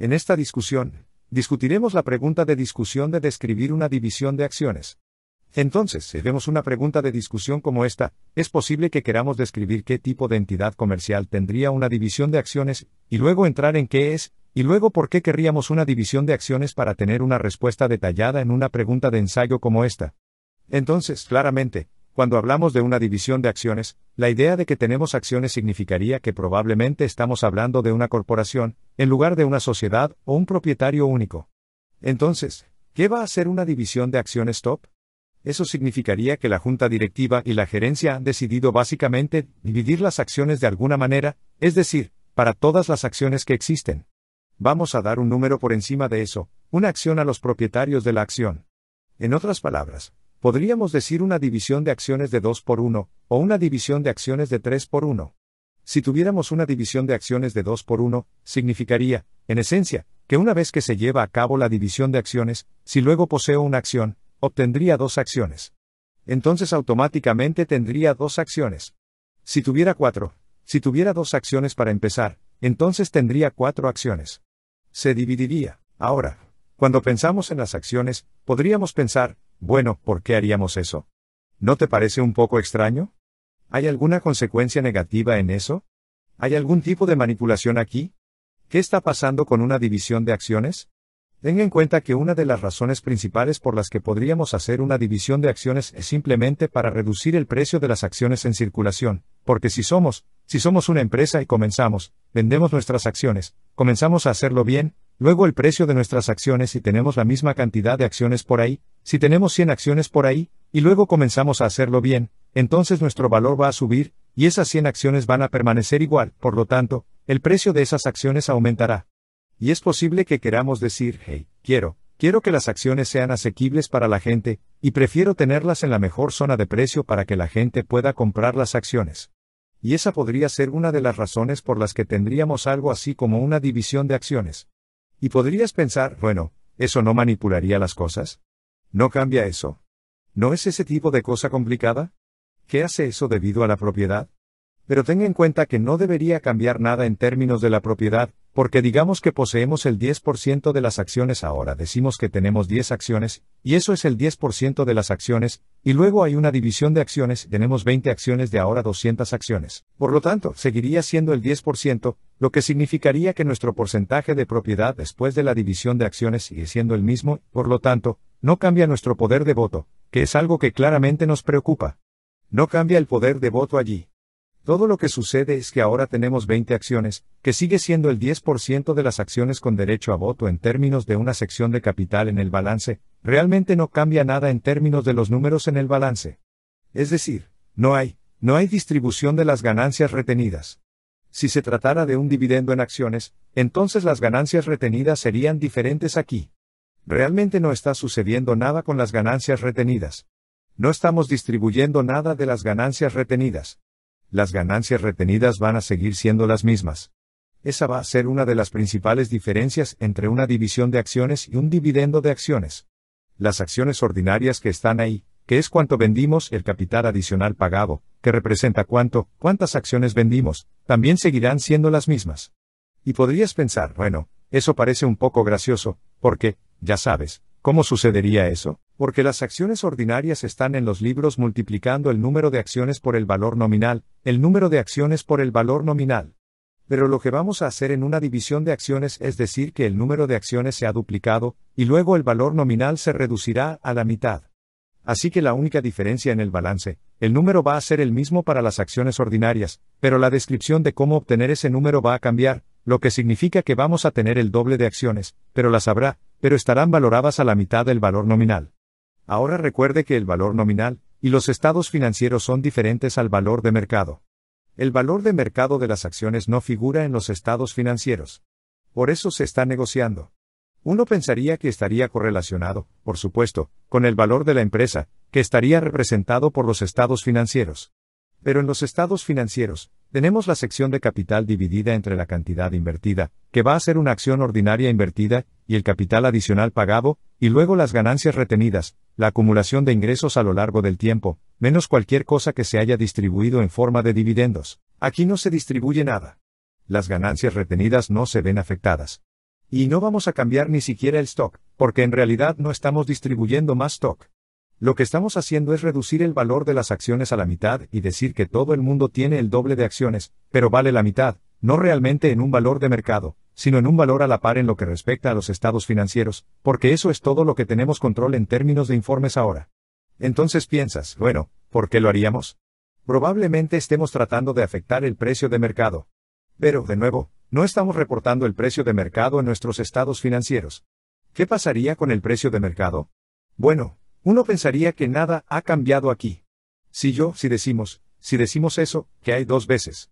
En esta discusión, discutiremos la pregunta de discusión de describir una división de acciones. Entonces, si vemos una pregunta de discusión como esta, es posible que queramos describir qué tipo de entidad comercial tendría una división de acciones, y luego entrar en qué es, y luego por qué querríamos una división de acciones para tener una respuesta detallada en una pregunta de ensayo como esta. Entonces, claramente, cuando hablamos de una división de acciones, la idea de que tenemos acciones significaría que probablemente estamos hablando de una corporación, en lugar de una sociedad o un propietario único. Entonces, ¿qué va a ser una división de acciones top? Eso significaría que la junta directiva y la gerencia han decidido básicamente dividir las acciones de alguna manera, es decir, para todas las acciones que existen. Vamos a dar un número por encima de eso, una acción a los propietarios de la acción. En otras palabras, Podríamos decir una división de acciones de 2 por 1, o una división de acciones de 3 por 1. Si tuviéramos una división de acciones de 2 por 1, significaría, en esencia, que una vez que se lleva a cabo la división de acciones, si luego poseo una acción, obtendría dos acciones. Entonces automáticamente tendría dos acciones. Si tuviera cuatro, si tuviera dos acciones para empezar, entonces tendría cuatro acciones. Se dividiría. Ahora, cuando pensamos en las acciones, podríamos pensar, bueno, ¿por qué haríamos eso? ¿No te parece un poco extraño? ¿Hay alguna consecuencia negativa en eso? ¿Hay algún tipo de manipulación aquí? ¿Qué está pasando con una división de acciones? Ten en cuenta que una de las razones principales por las que podríamos hacer una división de acciones es simplemente para reducir el precio de las acciones en circulación, porque si somos, si somos una empresa y comenzamos, vendemos nuestras acciones, comenzamos a hacerlo bien, luego el precio de nuestras acciones y tenemos la misma cantidad de acciones por ahí, si tenemos 100 acciones por ahí, y luego comenzamos a hacerlo bien, entonces nuestro valor va a subir, y esas 100 acciones van a permanecer igual, por lo tanto, el precio de esas acciones aumentará. Y es posible que queramos decir, hey, quiero, quiero que las acciones sean asequibles para la gente, y prefiero tenerlas en la mejor zona de precio para que la gente pueda comprar las acciones. Y esa podría ser una de las razones por las que tendríamos algo así como una división de acciones. Y podrías pensar, bueno, ¿eso no manipularía las cosas? No cambia eso. ¿No es ese tipo de cosa complicada? ¿Qué hace eso debido a la propiedad? Pero tenga en cuenta que no debería cambiar nada en términos de la propiedad, porque digamos que poseemos el 10% de las acciones ahora, decimos que tenemos 10 acciones, y eso es el 10% de las acciones, y luego hay una división de acciones, tenemos 20 acciones de ahora 200 acciones. Por lo tanto, seguiría siendo el 10%, lo que significaría que nuestro porcentaje de propiedad después de la división de acciones sigue siendo el mismo, por lo tanto, no cambia nuestro poder de voto, que es algo que claramente nos preocupa. No cambia el poder de voto allí. Todo lo que sucede es que ahora tenemos 20 acciones, que sigue siendo el 10% de las acciones con derecho a voto en términos de una sección de capital en el balance, realmente no cambia nada en términos de los números en el balance. Es decir, no hay, no hay distribución de las ganancias retenidas. Si se tratara de un dividendo en acciones, entonces las ganancias retenidas serían diferentes aquí. Realmente no está sucediendo nada con las ganancias retenidas. No estamos distribuyendo nada de las ganancias retenidas. Las ganancias retenidas van a seguir siendo las mismas. Esa va a ser una de las principales diferencias entre una división de acciones y un dividendo de acciones. Las acciones ordinarias que están ahí, que es cuánto vendimos el capital adicional pagado, que representa cuánto, cuántas acciones vendimos, también seguirán siendo las mismas. Y podrías pensar, bueno, eso parece un poco gracioso, porque, ya sabes, ¿cómo sucedería eso? Porque las acciones ordinarias están en los libros multiplicando el número de acciones por el valor nominal, el número de acciones por el valor nominal. Pero lo que vamos a hacer en una división de acciones es decir que el número de acciones se ha duplicado, y luego el valor nominal se reducirá a la mitad. Así que la única diferencia en el balance, el número va a ser el mismo para las acciones ordinarias, pero la descripción de cómo obtener ese número va a cambiar, lo que significa que vamos a tener el doble de acciones, pero las habrá, pero estarán valoradas a la mitad del valor nominal. Ahora recuerde que el valor nominal y los estados financieros son diferentes al valor de mercado. El valor de mercado de las acciones no figura en los estados financieros. Por eso se está negociando. Uno pensaría que estaría correlacionado, por supuesto, con el valor de la empresa, que estaría representado por los estados financieros. Pero en los estados financieros, tenemos la sección de capital dividida entre la cantidad invertida, que va a ser una acción ordinaria invertida, y el capital adicional pagado, y luego las ganancias retenidas, la acumulación de ingresos a lo largo del tiempo, menos cualquier cosa que se haya distribuido en forma de dividendos. Aquí no se distribuye nada. Las ganancias retenidas no se ven afectadas. Y no vamos a cambiar ni siquiera el stock, porque en realidad no estamos distribuyendo más stock. Lo que estamos haciendo es reducir el valor de las acciones a la mitad y decir que todo el mundo tiene el doble de acciones, pero vale la mitad, no realmente en un valor de mercado, sino en un valor a la par en lo que respecta a los estados financieros, porque eso es todo lo que tenemos control en términos de informes ahora. Entonces piensas, bueno, ¿por qué lo haríamos? Probablemente estemos tratando de afectar el precio de mercado. Pero, de nuevo, no estamos reportando el precio de mercado en nuestros estados financieros. ¿Qué pasaría con el precio de mercado? Bueno, uno pensaría que nada ha cambiado aquí. Si yo, si decimos, si decimos eso, que hay dos veces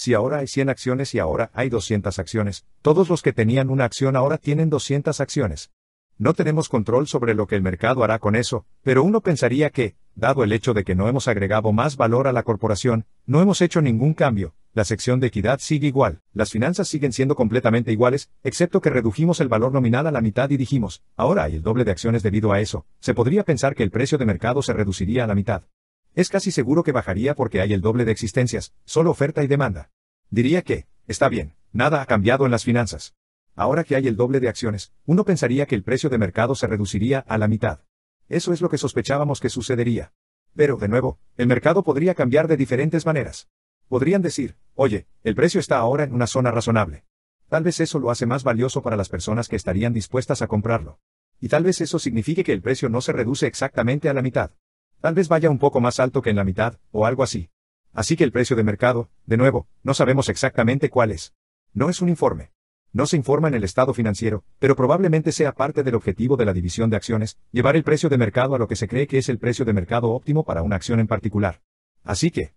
si ahora hay 100 acciones y ahora hay 200 acciones, todos los que tenían una acción ahora tienen 200 acciones. No tenemos control sobre lo que el mercado hará con eso, pero uno pensaría que, dado el hecho de que no hemos agregado más valor a la corporación, no hemos hecho ningún cambio, la sección de equidad sigue igual, las finanzas siguen siendo completamente iguales, excepto que redujimos el valor nominal a la mitad y dijimos, ahora hay el doble de acciones debido a eso, se podría pensar que el precio de mercado se reduciría a la mitad. Es casi seguro que bajaría porque hay el doble de existencias, solo oferta y demanda. Diría que, está bien, nada ha cambiado en las finanzas. Ahora que hay el doble de acciones, uno pensaría que el precio de mercado se reduciría a la mitad. Eso es lo que sospechábamos que sucedería. Pero, de nuevo, el mercado podría cambiar de diferentes maneras. Podrían decir, oye, el precio está ahora en una zona razonable. Tal vez eso lo hace más valioso para las personas que estarían dispuestas a comprarlo. Y tal vez eso signifique que el precio no se reduce exactamente a la mitad. Tal vez vaya un poco más alto que en la mitad, o algo así. Así que el precio de mercado, de nuevo, no sabemos exactamente cuál es. No es un informe. No se informa en el estado financiero, pero probablemente sea parte del objetivo de la división de acciones, llevar el precio de mercado a lo que se cree que es el precio de mercado óptimo para una acción en particular. Así que,